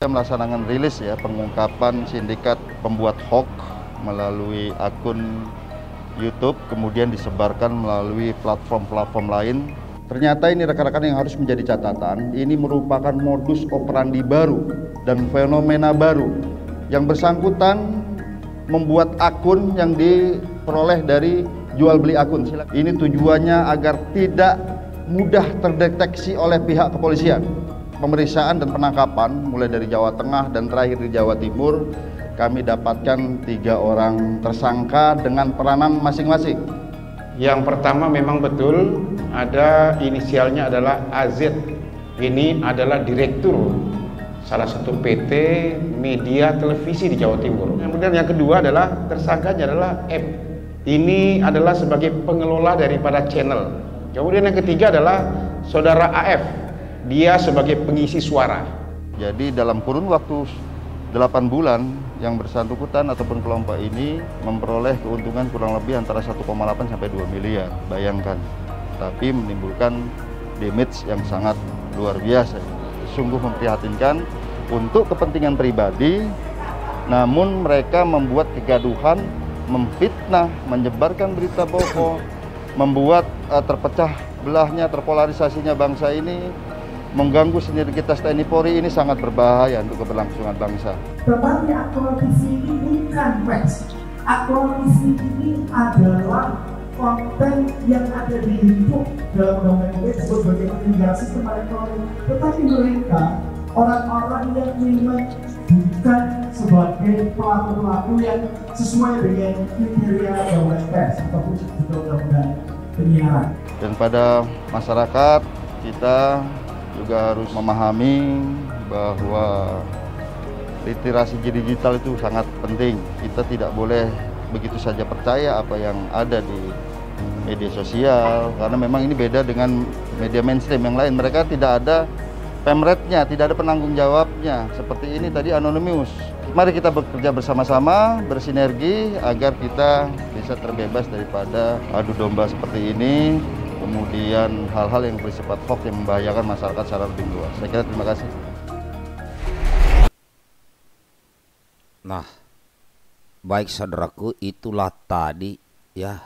Kita melaksanakan rilis ya pengungkapan sindikat pembuat hoax melalui akun YouTube kemudian disebarkan melalui platform-platform lain. Ternyata ini rekan-rekan yang harus menjadi catatan, ini merupakan modus operandi baru dan fenomena baru. Yang bersangkutan membuat akun yang diperoleh dari jual beli akun. Ini tujuannya agar tidak mudah terdeteksi oleh pihak kepolisian pemeriksaan dan penangkapan mulai dari Jawa Tengah dan terakhir di Jawa Timur kami dapatkan tiga orang tersangka dengan peranan masing-masing. Yang pertama memang betul ada inisialnya adalah AZ. Ini adalah direktur salah satu PT media televisi di Jawa Timur. Kemudian yang kedua adalah tersangkanya adalah M. Ini adalah sebagai pengelola daripada channel. Kemudian yang ketiga adalah saudara AF dia sebagai pengisi suara. Jadi dalam kurun waktu 8 bulan yang bersangkutan ataupun kelompok ini memperoleh keuntungan kurang lebih antara 1,8 sampai 2 miliar, bayangkan. Tapi menimbulkan damage yang sangat luar biasa. Sungguh memprihatinkan untuk kepentingan pribadi, namun mereka membuat kegaduhan, memfitnah, menyebarkan berita bohong, membuat uh, terpecah belahnya, terpolarisasinya bangsa ini mengganggu sinergitas TNI Polri ini sangat berbahaya untuk keberlangsungan bangsa. Tetapi akronisi ini bukan pers. Akronisi ini adalah konten yang ada di YouTube dalam undang-undang ini disebut sebagai migrasi kepada Tetapi mereka orang-orang yang memang bukan sebagai pelaku-pelaku yang sesuai dengan kriteria Dewan Pers ataupun juga undang-undang penyiaran. Dan pada masyarakat kita juga harus memahami bahwa literasi digital itu sangat penting. Kita tidak boleh begitu saja percaya apa yang ada di media sosial karena memang ini beda dengan media mainstream yang lain. Mereka tidak ada pemretnya, tidak ada penanggung jawabnya. Seperti ini tadi anonymous. Mari kita bekerja bersama-sama, bersinergi agar kita bisa terbebas daripada adu domba seperti ini kemudian hal-hal yang bersifat hoax yang membahayakan masyarakat secara lebih luas. Saya kira terima kasih. Nah, baik saudaraku, itulah tadi ya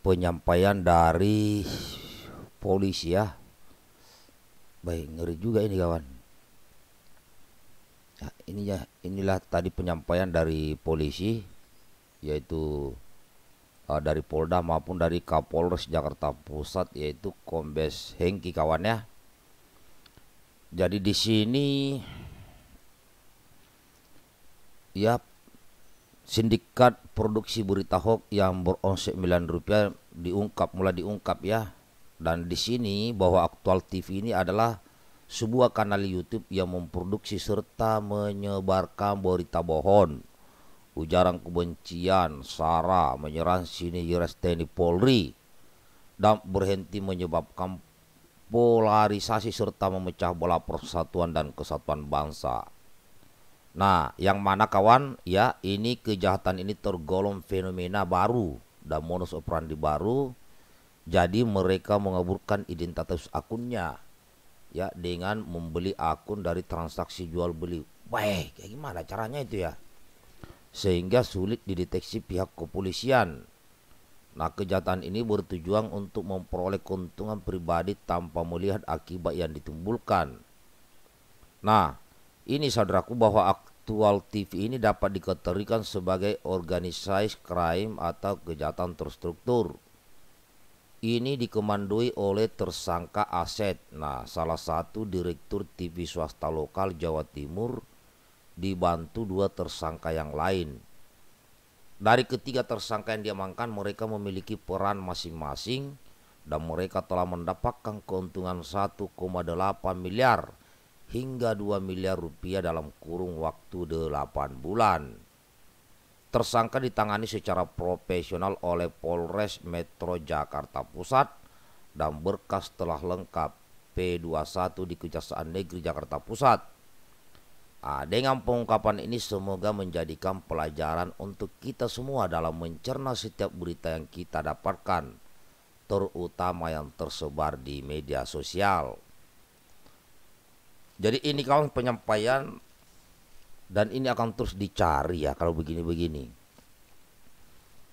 penyampaian dari polisi ya. Baik, ngeri juga ini kawan. Ya, ini ya, inilah tadi penyampaian dari polisi yaitu uh, dari Polda maupun dari Kapolres Jakarta Pusat yaitu Kombes Hengki kawan ya. Jadi di sini ya sindikat produksi berita hoax yang beronsek miliar rupiah diungkap mulai diungkap ya dan di sini bahwa aktual TV ini adalah sebuah kanal YouTube yang memproduksi serta menyebarkan berita bohong ujaran kebencian, SARA, menyerang sini Jires TNI Polri, dan berhenti menyebabkan polarisasi serta memecah bola persatuan dan kesatuan bangsa. Nah, yang mana kawan, ya ini kejahatan ini tergolong fenomena baru dan modus operandi baru. Jadi mereka mengaburkan identitas akunnya ya dengan membeli akun dari transaksi jual beli. Wah, kayak gimana caranya itu ya? sehingga sulit dideteksi pihak kepolisian. Nah, kejahatan ini bertujuan untuk memperoleh keuntungan pribadi tanpa melihat akibat yang ditimbulkan. Nah, ini saudaraku bahwa aktual TV ini dapat dikategorikan sebagai organized crime atau kejahatan terstruktur. Ini dikemandui oleh tersangka Aset. Nah, salah satu direktur TV swasta lokal Jawa Timur dibantu dua tersangka yang lain. Dari ketiga tersangka yang diamankan, mereka memiliki peran masing-masing dan mereka telah mendapatkan keuntungan 1,8 miliar hingga 2 miliar rupiah dalam kurung waktu 8 bulan. Tersangka ditangani secara profesional oleh Polres Metro Jakarta Pusat dan berkas telah lengkap P21 di Kejaksaan Negeri Jakarta Pusat. Nah, dengan pengungkapan ini semoga menjadikan pelajaran untuk kita semua dalam mencerna setiap berita yang kita dapatkan, terutama yang tersebar di media sosial. Jadi ini kawan penyampaian dan ini akan terus dicari ya kalau begini-begini.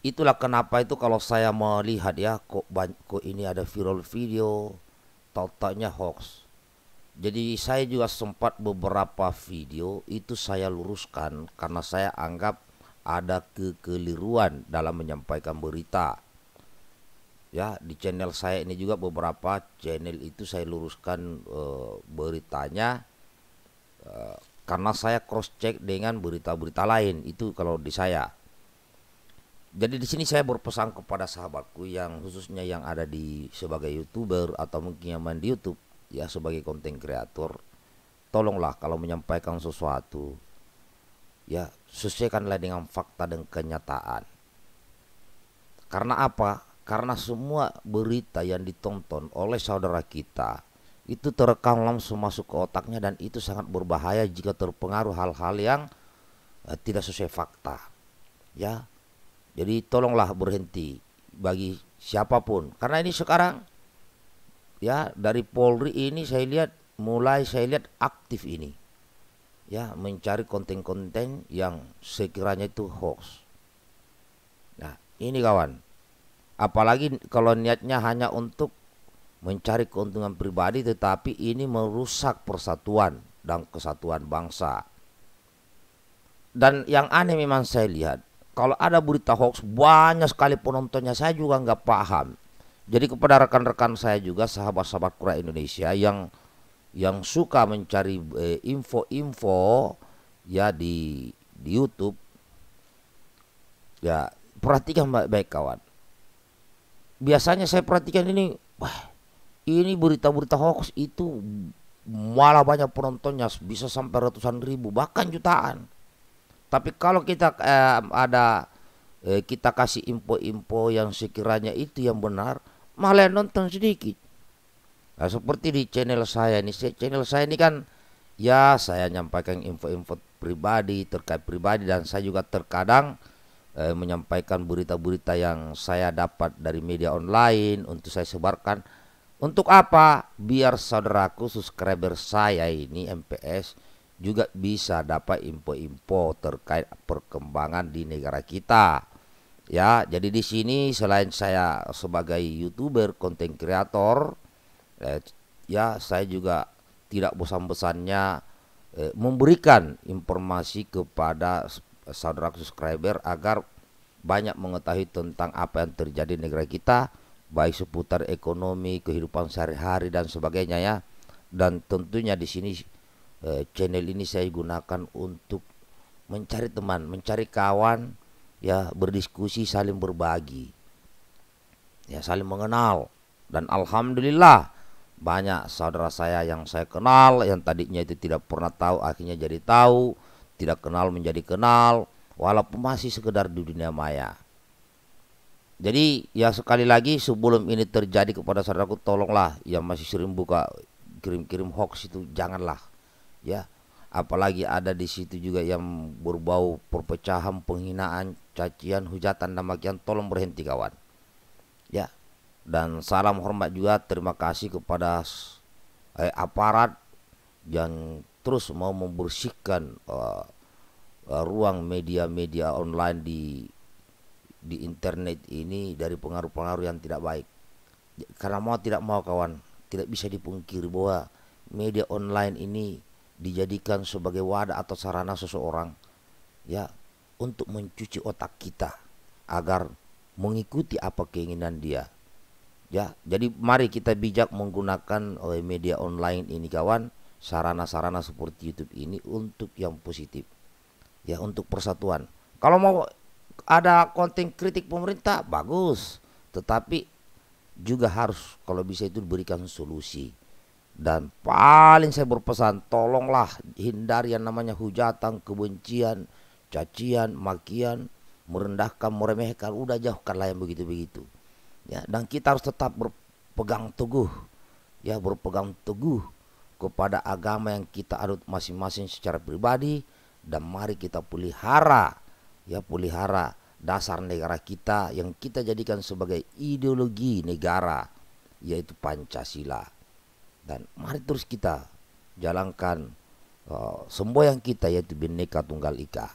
Itulah kenapa itu kalau saya melihat ya kok, kok ini ada viral video, totalnya hoax jadi saya juga sempat beberapa video itu saya luruskan karena saya anggap ada kekeliruan dalam menyampaikan berita. Ya, di channel saya ini juga beberapa channel itu saya luruskan e, beritanya e, karena saya cross check dengan berita-berita lain. Itu kalau di saya. Jadi di sini saya berpesan kepada sahabatku yang khususnya yang ada di sebagai YouTuber atau mungkin yang main di YouTube ya sebagai konten kreator tolonglah kalau menyampaikan sesuatu ya sesuaikanlah dengan fakta dan kenyataan karena apa karena semua berita yang ditonton oleh saudara kita itu terekam langsung masuk ke otaknya dan itu sangat berbahaya jika terpengaruh hal-hal yang eh, tidak sesuai fakta ya jadi tolonglah berhenti bagi siapapun karena ini sekarang ya dari Polri ini saya lihat mulai saya lihat aktif ini ya mencari konten-konten yang sekiranya itu hoax. Nah, ini kawan. Apalagi kalau niatnya hanya untuk mencari keuntungan pribadi tetapi ini merusak persatuan dan kesatuan bangsa. Dan yang aneh memang saya lihat kalau ada berita hoax banyak sekali penontonnya saya juga nggak paham jadi kepada rekan-rekan saya juga sahabat-sahabat Kura Indonesia yang yang suka mencari eh, info-info eh, ya di di YouTube ya perhatikan baik-baik kawan. Biasanya saya perhatikan ini wah ini berita-berita hoax itu malah banyak penontonnya bisa sampai ratusan ribu bahkan jutaan. Tapi kalau kita eh, ada eh, kita kasih info-info yang sekiranya itu yang benar, malah nonton sedikit. Nah, seperti di channel saya ini, channel saya ini kan ya saya nyampaikan info-info pribadi terkait pribadi dan saya juga terkadang eh, menyampaikan berita-berita yang saya dapat dari media online untuk saya sebarkan. Untuk apa? Biar saudaraku subscriber saya ini MPS juga bisa dapat info-info terkait perkembangan di negara kita Ya, jadi di sini selain saya sebagai YouTuber, konten kreator, eh, ya saya juga tidak bosan-bosannya eh, memberikan informasi kepada saudara subscriber agar banyak mengetahui tentang apa yang terjadi di negara kita, baik seputar ekonomi, kehidupan sehari-hari dan sebagainya ya. Dan tentunya di sini eh, channel ini saya gunakan untuk mencari teman, mencari kawan ya berdiskusi saling berbagi ya saling mengenal dan alhamdulillah banyak saudara saya yang saya kenal yang tadinya itu tidak pernah tahu akhirnya jadi tahu tidak kenal menjadi kenal walaupun masih sekedar di dunia maya jadi ya sekali lagi sebelum ini terjadi kepada saudaraku tolonglah yang masih sering buka kirim-kirim hoax itu janganlah ya apalagi ada di situ juga yang berbau perpecahan, penghinaan, cacian, hujatan dan makian. Tolong berhenti kawan. Ya. Dan salam hormat juga terima kasih kepada eh, aparat yang terus mau membersihkan uh, uh, ruang media-media online di di internet ini dari pengaruh-pengaruh yang tidak baik. Karena mau tidak mau kawan, tidak bisa dipungkiri bahwa media online ini dijadikan sebagai wadah atau sarana seseorang ya untuk mencuci otak kita agar mengikuti apa keinginan dia. Ya, jadi mari kita bijak menggunakan eh, media online ini kawan, sarana-sarana seperti YouTube ini untuk yang positif. Ya, untuk persatuan. Kalau mau ada konten kritik pemerintah bagus, tetapi juga harus kalau bisa itu diberikan solusi. Dan paling saya berpesan, tolonglah hindari yang namanya hujatan, kebencian, cacian, makian, merendahkan, meremehkan, udah jauhkanlah yang begitu-begitu. Ya, dan kita harus tetap berpegang teguh, ya berpegang teguh kepada agama yang kita anut masing-masing secara pribadi dan mari kita pelihara, ya pelihara dasar negara kita yang kita jadikan sebagai ideologi negara yaitu Pancasila. Dan mari terus kita jalankan uh, kita yaitu Bhinneka Tunggal Ika.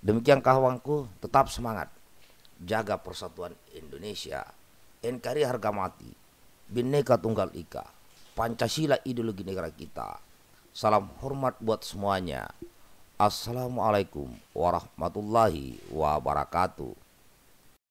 Demikian kawanku, tetap semangat. Jaga persatuan Indonesia. NKRI harga mati. Bhinneka Tunggal Ika. Pancasila ideologi negara kita. Salam hormat buat semuanya. Assalamualaikum warahmatullahi wabarakatuh.